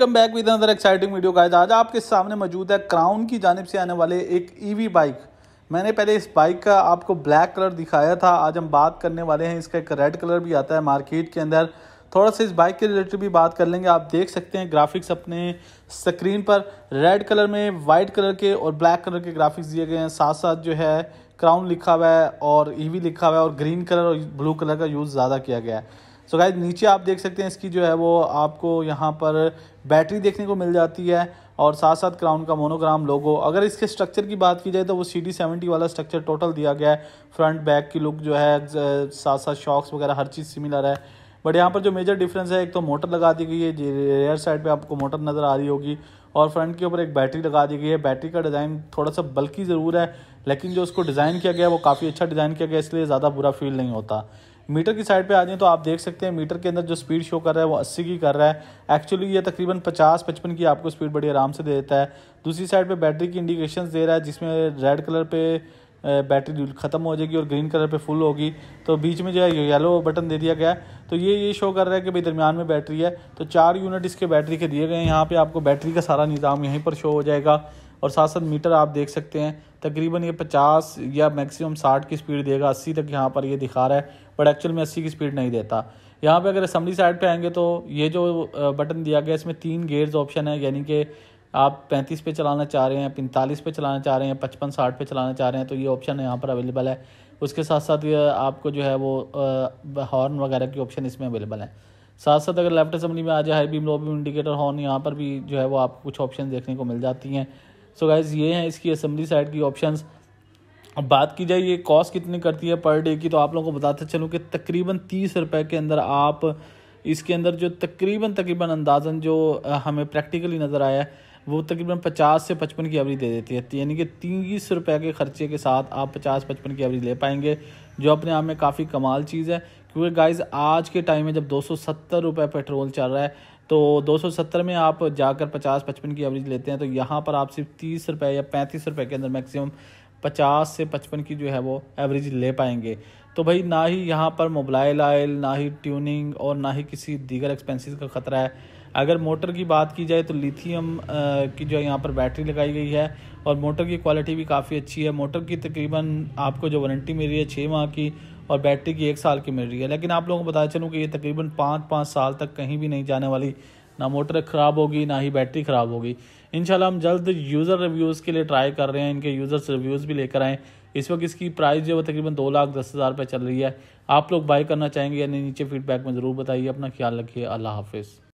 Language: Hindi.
welcome back with another exciting video का आज आपके सामने मौजूद है क्राउन की जानब से आने वाले एक ईवी e बाइक मैंने पहले इस बाइक का आपको ब्लैक कलर दिखाया था आज हम बात करने वाले हैं इसका एक रेड कलर भी आता है मार्केट के अंदर थोड़ा सा इस बाइक के रिलेटेड भी बात कर लेंगे आप देख सकते हैं ग्राफिक्स अपने स्क्रीन पर रेड कलर में वाइट कलर के और ब्लैक कलर के ग्राफिक्स दिए गए हैं साथ साथ जो है क्राउन लिखा हुआ है और ईवी e लिखा हुआ है और ग्रीन कलर और ब्लू कलर का यूज़ ज़्यादा किया गया है सो गाइज नीचे आप देख सकते हैं इसकी जो है वो आपको यहाँ पर बैटरी देखने को मिल जाती है और साथ साथ क्राउन का मोनोग्राम लोगो अगर इसके स्ट्रक्चर की बात की जाए तो वो सी डी सेवेंटी वाला स्ट्रक्चर टोटल दिया गया है फ्रंट बैक की लुक जो है साथ साथ शॉक्स वगैरह हर चीज़ सिमिलर है बट यहाँ पर जो मेजर डिफरेंस है एक तो मोटर लगा दी गई है रेयर साइड पे आपको मोटर नज़र आ रही होगी और फ्रंट के ऊपर एक बैटरी लगा दी गई है बैटरी का डिज़ाइन थोड़ा सा बल्कि ज़रूर है लेकिन जो उसको डिज़ाइन किया गया है वो काफ़ी अच्छा डिज़ाइन किया गया इसलिए ज़्यादा बुरा फील नहीं होता मीटर की साइड पे आ जाए तो आप देख सकते हैं मीटर के अंदर जो स्पीड शो कर रहा है वो अस्सी की कर रहा है एक्चुअली ये तकरीबन पचास पचपन की आपको स्पीड बड़ी आराम से दे देता है दूसरी साइड पर बैटरी की इंडिकेशन दे रहा है जिसमें रेड कलर पर बैटरी ख़त्म हो जाएगी और ग्रीन कलर पे फुल होगी तो बीच में जो है येलो बटन दे दिया गया है तो ये ये शो कर रहा है कि भाई दरमियान में बैटरी है तो चार यूनिट इसके बैटरी के दिए गए हैं यहाँ पे आपको बैटरी का सारा निज़ाम यहीं पर शो हो जाएगा और साथ साथ मीटर आप देख सकते हैं तकरीबन ये 50 या मैक्सिमम 60 की स्पीड देगा 80 तक यहाँ पर ये दिखा रहा है बट एक्चुअल में 80 की स्पीड नहीं देता यहाँ पे अगर असम्बली साइड पे आएंगे तो ये जो बटन दिया गया इसमें तीन गेयर्स ऑप्शन है यानी कि आप 35 पे चलाना चाह रहे हैं 45 पे चलाना चाह रहे हैं पचपन साठ पे चलाना चाह रहे हैं तो ये ऑप्शन यहाँ पर अवेलेबल है उसके साथ साथ आपको जो है वो हॉर्न वगैरह के ऑप्शन इसमें अवेलेबल हैं साथ साथ अगर लेफ्ट असम्बली में आ जाए high beam low beam indicator horn यहाँ पर भी जो है वो आपको कुछ ऑप्शन देखने को मिल जाती हैं सो गाइज़ ये हैं इसकी असम्बली साइड की ऑप्शन अब बात की जाए ये कॉस्ट कितनी करती है पर डे की तो आप लोगों को बताते चलूँ कि तकरीबन तीस रुपए के अंदर आप इसके अंदर जो तकरीबन तकरीबन अंदाजन जो हमें प्रैक्टिकली नज़र आया वो तकरीबन पचास से पचपन की एवरेज दे देती है यानी कि तीस रुपए के खर्चे के साथ आप पचास पचपन की एवरेज ले पाएंगे जो अपने आप में काफ़ी कमाल चीज़ है क्योंकि गाइज आज के टाइम में जब दो सौ सत्तर रुपये पेट्रोल चल रहा है तो 270 में आप जाकर 50 पचपन की एवरेज लेते हैं तो यहाँ पर आप सिर्फ तीस रुपये या पैंतीस रुपये के अंदर मैक्सिमम 50 से 55 की जो है वो एवरेज ले पाएंगे तो भाई ना ही यहाँ पर मोबाइल आयल ना ही ट्यूनिंग और ना ही किसी दीगर एक्सपेंसिस का ख़तरा है अगर मोटर की बात की जाए तो लिथियम की जो यहाँ पर बैटरी लगाई गई है और मोटर की क्वालिटी भी काफ़ी अच्छी है मोटर की तकरीबन आपको जो वारंटी मिल रही है छः माह की और बैटरी की एक साल की मिल रही है लेकिन आप लोगों को बता चलूँ कि ये तकरीबन पाँच पाँच साल तक कहीं भी नहीं जाने वाली ना मोटर ख़राब होगी ना ही बैटरी ख़राब होगी इन हम जल्द यूज़र रिव्यूज़ के लिए ट्राई कर रहे हैं इनके यूज़र्स रिव्यूज़ भी लेकर आएँ इस वक्त इसकी प्राइस जो है तकरीबन दो लाख दस हज़ार रुपये चल रही है आप लोग बाय करना चाहेंगे या नहीं नीचे फीडबैक में ज़रूर बताइए अपना ख्याल रखिए अल्लाह हाफिज़